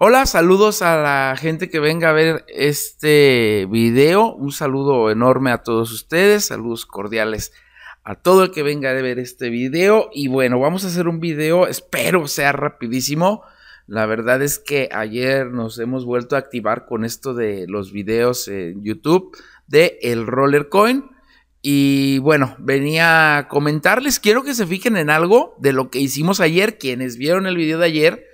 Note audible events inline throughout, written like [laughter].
Hola, saludos a la gente que venga a ver este video. Un saludo enorme a todos ustedes, saludos cordiales a todo el que venga a ver este video. Y bueno, vamos a hacer un video, espero sea rapidísimo. La verdad es que ayer nos hemos vuelto a activar con esto de los videos en YouTube de el Roller Coin. Y bueno, venía a comentarles, quiero que se fijen en algo de lo que hicimos ayer, quienes vieron el video de ayer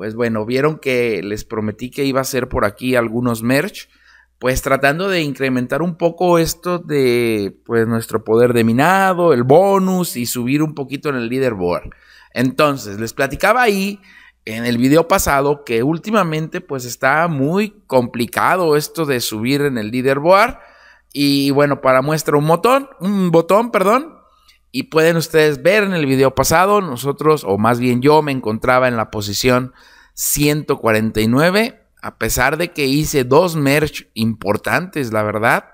pues bueno, vieron que les prometí que iba a hacer por aquí algunos merch, pues tratando de incrementar un poco esto de pues nuestro poder de minado, el bonus y subir un poquito en el leaderboard. Entonces, les platicaba ahí en el video pasado que últimamente pues está muy complicado esto de subir en el leaderboard y bueno, para muestra un botón, un botón, perdón, y pueden ustedes ver en el video pasado, nosotros, o más bien yo, me encontraba en la posición 149, a pesar de que hice dos merch importantes, la verdad,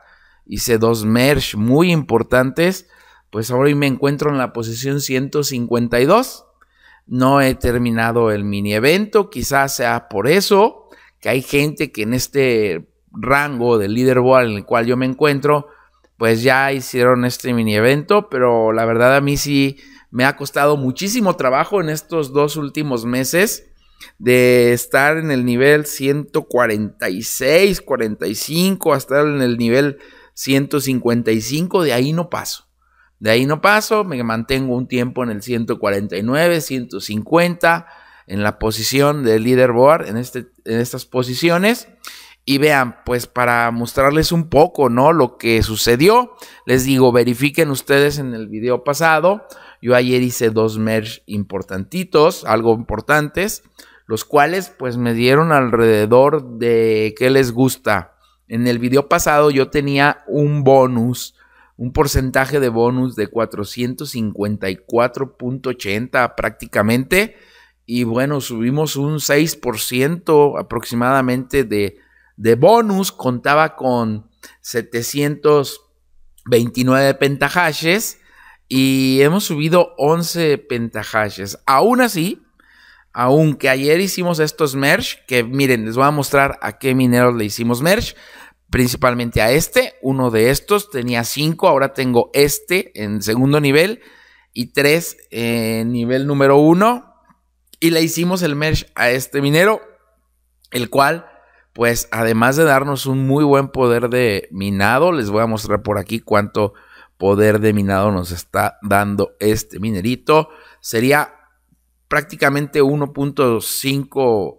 hice dos merch muy importantes, pues ahora me encuentro en la posición 152. No he terminado el mini evento, quizás sea por eso que hay gente que en este rango de leaderboard en el cual yo me encuentro, pues ya hicieron este mini evento, pero la verdad a mí sí me ha costado muchísimo trabajo en estos dos últimos meses de estar en el nivel 146, 45, hasta en el nivel 155, de ahí no paso. De ahí no paso, me mantengo un tiempo en el 149, 150, en la posición de leaderboard, en, este, en estas posiciones y vean, pues para mostrarles un poco, ¿no? Lo que sucedió, les digo, verifiquen ustedes en el video pasado. Yo ayer hice dos merch importantitos, algo importantes, los cuales pues me dieron alrededor de qué les gusta. En el video pasado yo tenía un bonus, un porcentaje de bonus de 454.80 prácticamente. Y bueno, subimos un 6% aproximadamente de, de bonus contaba con 729 pentajashes y hemos subido 11 pentajashes. Aún así, aunque ayer hicimos estos merch, que miren, les voy a mostrar a qué mineros le hicimos merch, principalmente a este, uno de estos, tenía 5, ahora tengo este en segundo nivel y 3 en nivel número 1 y le hicimos el merch a este minero, el cual pues además de darnos un muy buen poder de minado, les voy a mostrar por aquí cuánto poder de minado nos está dando este minerito. Sería prácticamente 1.5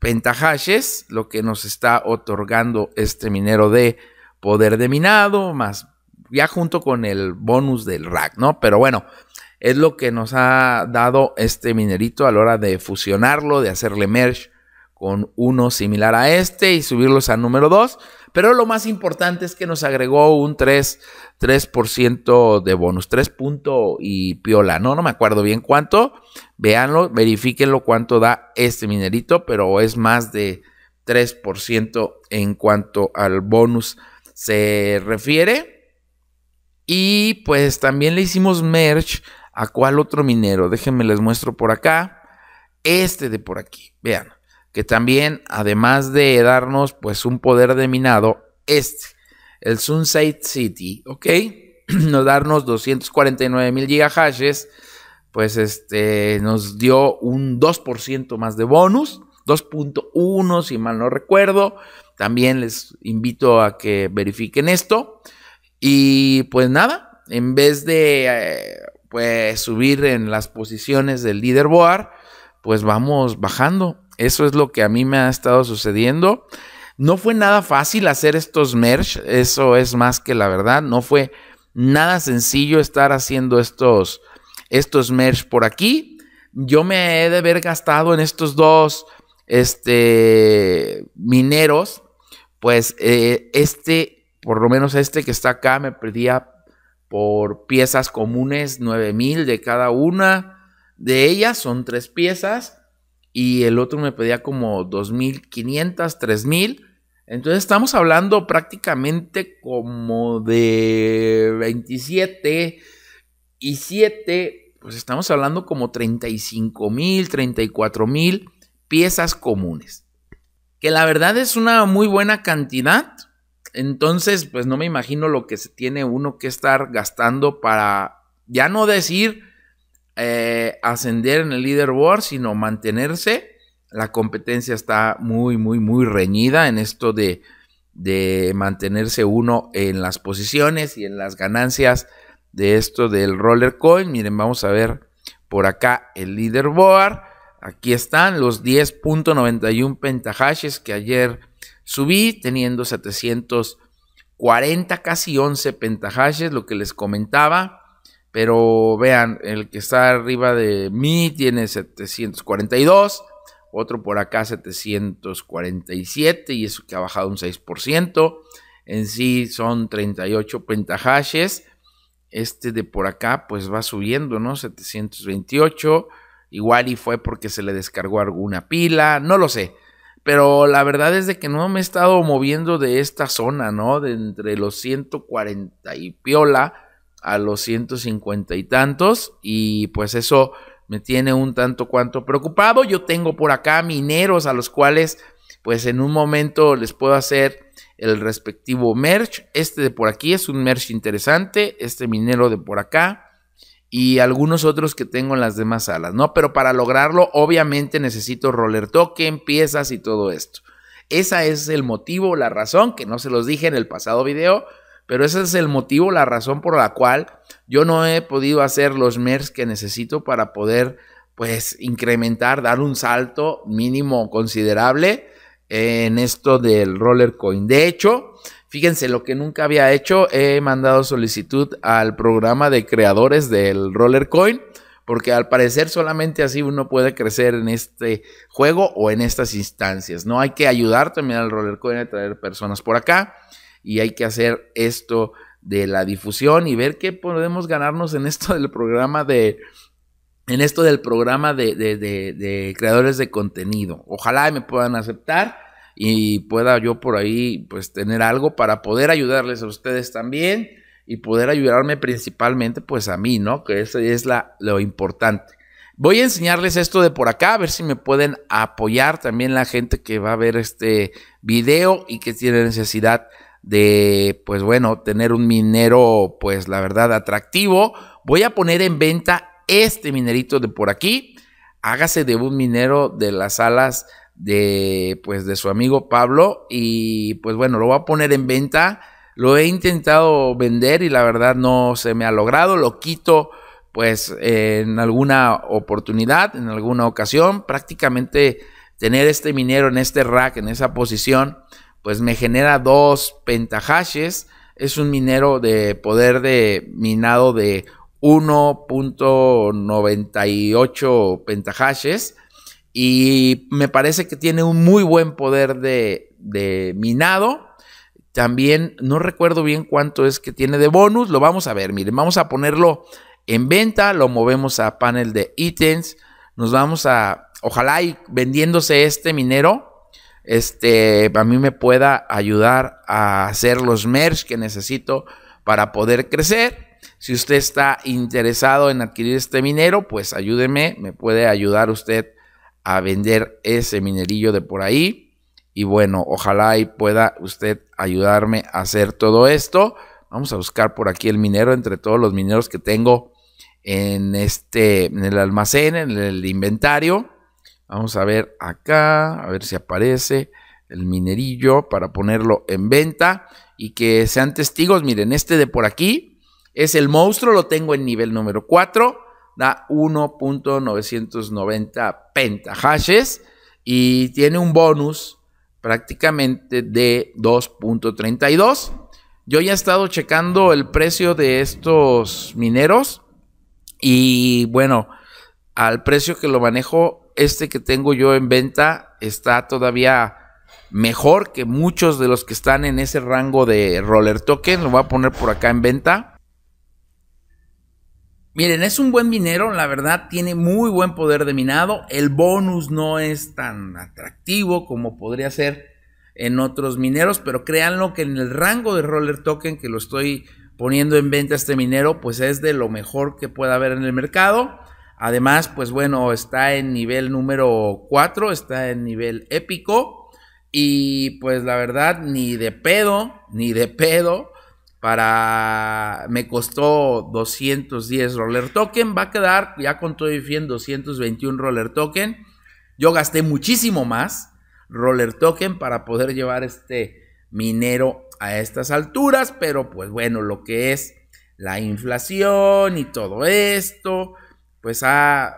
pentahashes lo que nos está otorgando este minero de poder de minado, más ya junto con el bonus del rack, ¿no? Pero bueno, es lo que nos ha dado este minerito a la hora de fusionarlo, de hacerle merge con uno similar a este y subirlos al número 2. Pero lo más importante es que nos agregó un 3, 3% de bonus, 3 punto y piola, ¿no? No me acuerdo bien cuánto. Veanlo. verifíquenlo cuánto da este minerito, pero es más de 3% en cuanto al bonus se refiere. Y pues también le hicimos merge a cuál otro minero. Déjenme les muestro por acá. Este de por aquí, vean que también, además de darnos pues un poder de minado, este, el Sunset City, ¿ok? [clears throat] nos darnos 249 mil pues este, nos dio un 2% más de bonus, 2.1 si mal no recuerdo. También les invito a que verifiquen esto. Y pues nada, en vez de eh, pues, subir en las posiciones del leaderboard, pues vamos bajando eso es lo que a mí me ha estado sucediendo. No fue nada fácil hacer estos merch, eso es más que la verdad. No fue nada sencillo estar haciendo estos, estos merch por aquí. Yo me he de haber gastado en estos dos este, mineros, pues eh, este, por lo menos este que está acá, me perdía por piezas comunes 9000 de cada una de ellas, son tres piezas y el otro me pedía como 2.500, 3.000. Entonces estamos hablando prácticamente como de 27 y 7, pues estamos hablando como 35.000, mil, 34 mil piezas comunes. Que la verdad es una muy buena cantidad. Entonces, pues no me imagino lo que se tiene uno que estar gastando para, ya no decir eh, ascender en el leaderboard, sino mantenerse. La competencia está muy, muy, muy reñida en esto de, de mantenerse uno en las posiciones y en las ganancias de esto del roller coin. Miren, vamos a ver por acá el leaderboard. Aquí están los 10.91 pentahashes que ayer subí, teniendo 740, casi 11 pentahashes, lo que les comentaba. Pero vean, el que está arriba de mí tiene 742, otro por acá 747 y eso que ha bajado un 6%. En sí son 38 pentahashes. Este de por acá pues va subiendo, ¿no? 728. Igual y fue porque se le descargó alguna pila, no lo sé. Pero la verdad es de que no me he estado moviendo de esta zona, ¿no? De entre los 140 y piola a los 150 y tantos y pues eso me tiene un tanto cuanto preocupado. Yo tengo por acá mineros a los cuales pues en un momento les puedo hacer el respectivo merch. Este de por aquí es un merch interesante, este minero de por acá y algunos otros que tengo en las demás salas, ¿no? Pero para lograrlo obviamente necesito roller token, piezas y todo esto. Esa es el motivo, la razón que no se los dije en el pasado video, pero ese es el motivo, la razón por la cual yo no he podido hacer los MERS que necesito para poder pues incrementar, dar un salto mínimo considerable en esto del roller coin. De hecho, fíjense lo que nunca había hecho, he mandado solicitud al programa de creadores del roller coin porque al parecer solamente así uno puede crecer en este juego o en estas instancias. No hay que ayudar también al roller coin a traer personas por acá y hay que hacer esto de la difusión y ver qué podemos ganarnos en esto del programa de en esto del programa de, de, creadores de contenido. Ojalá me puedan aceptar y pueda yo por ahí pues tener algo para poder ayudarles a ustedes también y poder ayudarme principalmente pues a mí, ¿no? Que eso es la, lo importante. Voy a enseñarles esto de por acá, a ver si me pueden apoyar también la gente que va a ver este video y que tiene necesidad de, pues bueno, tener un minero, pues la verdad, atractivo. Voy a poner en venta este minerito de por aquí. Hágase de un minero de las alas de, pues, de su amigo Pablo. Y pues bueno, lo voy a poner en venta. Lo he intentado vender y la verdad no se me ha logrado. Lo quito pues en alguna oportunidad, en alguna ocasión. Prácticamente tener este minero en este rack, en esa posición, pues me genera dos pentahashes. Es un minero de poder de minado de 1.98 pentahashes. Y me parece que tiene un muy buen poder de, de minado. También no recuerdo bien cuánto es que tiene de bonus. Lo vamos a ver. Miren, vamos a ponerlo en venta. Lo movemos a panel de ítems. Nos vamos a. Ojalá y vendiéndose este minero este, a mí me pueda ayudar a hacer los merch que necesito para poder crecer. Si usted está interesado en adquirir este minero, pues ayúdeme, me puede ayudar usted a vender ese minerillo de por ahí. Y bueno, ojalá y pueda usted ayudarme a hacer todo esto. Vamos a buscar por aquí el minero entre todos los mineros que tengo en este en el almacén, en el inventario. Vamos a ver acá, a ver si aparece el minerillo para ponerlo en venta y que sean testigos. Miren, este de por aquí es el monstruo, lo tengo en nivel número 4, da 1.990 pentahashes y tiene un bonus prácticamente de 2.32. Yo ya he estado checando el precio de estos mineros y bueno, al precio que lo manejo este que tengo yo en venta está todavía mejor que muchos de los que están en ese rango de roller token. Lo voy a poner por acá en venta. Miren, es un buen minero, la verdad tiene muy buen poder de minado. El bonus no es tan atractivo como podría ser en otros mineros, pero créanlo que en el rango de roller token que lo estoy poniendo en venta este minero, pues es de lo mejor que pueda haber en el mercado. Además, pues bueno, está en nivel número 4, está en nivel épico. Y pues la verdad, ni de pedo, ni de pedo. Para. Me costó 210 roller token. Va a quedar, ya con todo y fin, 221 roller token. Yo gasté muchísimo más roller token para poder llevar este minero a estas alturas, pero pues bueno, lo que es la inflación y todo esto, pues ha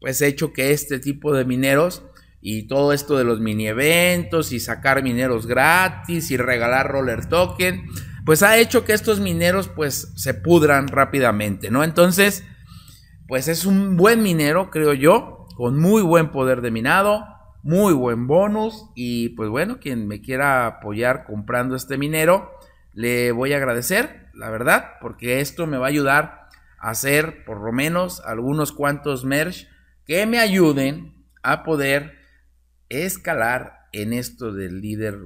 pues hecho que este tipo de mineros y todo esto de los mini eventos y sacar mineros gratis y regalar roller token, pues ha hecho que estos mineros pues se pudran rápidamente, ¿no? Entonces, pues es un buen minero, creo yo, con muy buen poder de minado, muy buen bonus y pues bueno, quien me quiera apoyar comprando este minero, le voy a agradecer, la verdad, porque esto me va a ayudar hacer por lo menos algunos cuantos merch que me ayuden a poder escalar en esto del líder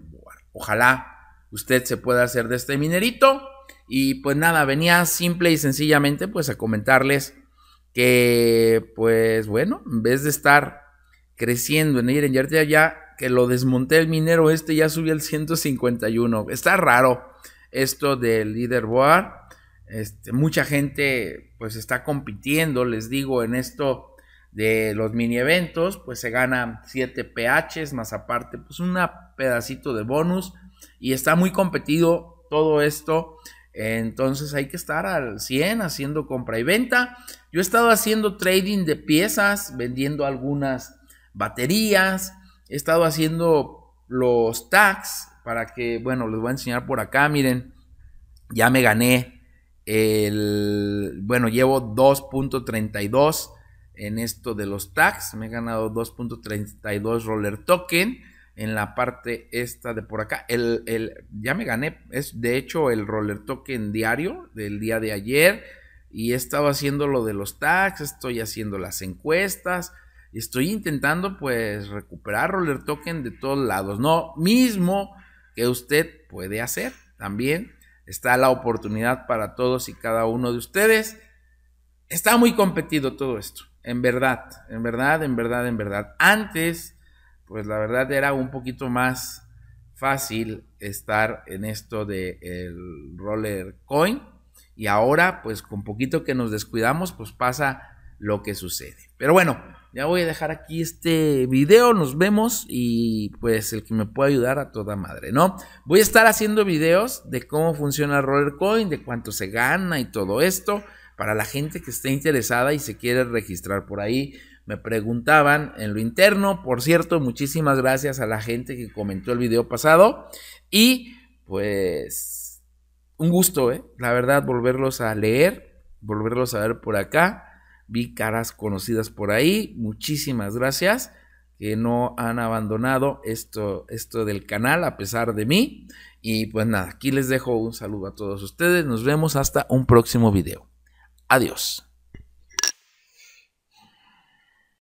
Ojalá usted se pueda hacer de este minerito. Y pues nada, venía simple y sencillamente pues a comentarles que pues bueno, en vez de estar creciendo en ir en ya que lo desmonté el minero este ya subió al 151. Está raro esto del Líder board. Este, mucha gente pues está compitiendo, les digo, en esto de los mini eventos, pues se ganan 7 PHs más aparte pues un pedacito de bonus y está muy competido todo esto. Entonces hay que estar al 100 haciendo compra y venta. Yo he estado haciendo trading de piezas, vendiendo algunas baterías, he estado haciendo los tags para que, bueno, les voy a enseñar por acá, miren, ya me gané el, bueno, llevo 2.32 en esto de los tags. Me he ganado 2.32 roller token en la parte esta de por acá. El, ya me gané, es de hecho el roller token diario del día de ayer. Y he estado haciendo lo de los tags, estoy haciendo las encuestas, estoy intentando pues recuperar roller token de todos lados. No mismo que usted puede hacer también está la oportunidad para todos y cada uno de ustedes. Está muy competido todo esto, en verdad, en verdad, en verdad, en verdad. Antes, pues la verdad era un poquito más fácil estar en esto del el roller coin y ahora, pues con poquito que nos descuidamos, pues pasa lo que sucede. Pero bueno, ya voy a dejar aquí este video, nos vemos y pues el que me pueda ayudar a toda madre, ¿no? Voy a estar haciendo videos de cómo funciona Rollercoin, de cuánto se gana y todo esto, para la gente que esté interesada y se quiere registrar por ahí. Me preguntaban en lo interno, por cierto, muchísimas gracias a la gente que comentó el video pasado y pues un gusto, ¿eh? la verdad, volverlos a leer, volverlos a ver por acá vi caras conocidas por ahí. Muchísimas gracias que no han abandonado esto, esto del canal a pesar de mí. Y pues nada, aquí les dejo un saludo a todos ustedes. Nos vemos hasta un próximo video. Adiós.